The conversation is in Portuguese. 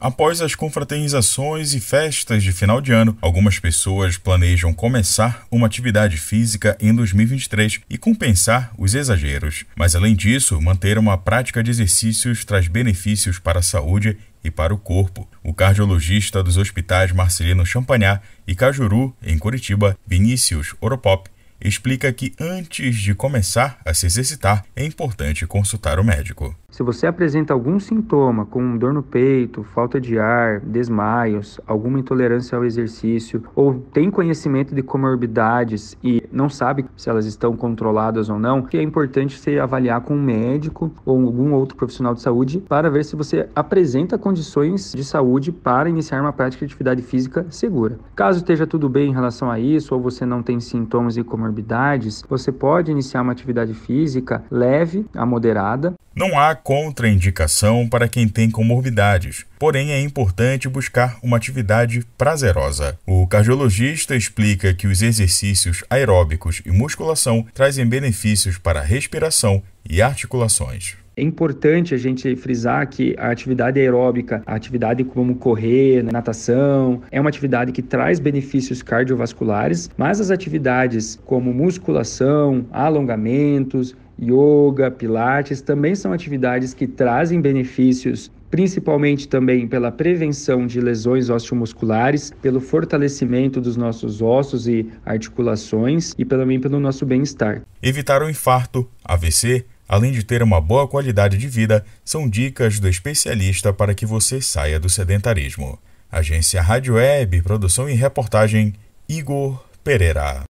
Após as confraternizações e festas de final de ano, algumas pessoas planejam começar uma atividade física em 2023 e compensar os exageros. Mas, além disso, manter uma prática de exercícios traz benefícios para a saúde e para o corpo. O cardiologista dos hospitais Marcelino Champagnat e Cajuru, em Curitiba, Vinícius Oropop, explica que antes de começar a se exercitar, é importante consultar o médico. Se você apresenta algum sintoma, como dor no peito, falta de ar, desmaios, alguma intolerância ao exercício, ou tem conhecimento de comorbidades e não sabe se elas estão controladas ou não, é importante você avaliar com um médico ou algum outro profissional de saúde para ver se você apresenta condições de saúde para iniciar uma prática de atividade física segura. Caso esteja tudo bem em relação a isso, ou você não tem sintomas e comorbidades, comorbidades, você pode iniciar uma atividade física leve a moderada. Não há contraindicação para quem tem comorbidades, porém é importante buscar uma atividade prazerosa. O cardiologista explica que os exercícios aeróbicos e musculação trazem benefícios para a respiração e articulações. É importante a gente frisar que a atividade aeróbica, a atividade como correr, natação, é uma atividade que traz benefícios cardiovasculares, mas as atividades como musculação, alongamentos, yoga, pilates também são atividades que trazem benefícios principalmente também pela prevenção de lesões osteomusculares, pelo fortalecimento dos nossos ossos e articulações e também pelo nosso bem-estar. Evitar o infarto, AVC, além de ter uma boa qualidade de vida, são dicas do especialista para que você saia do sedentarismo. Agência Rádio Web, produção e reportagem, Igor Pereira.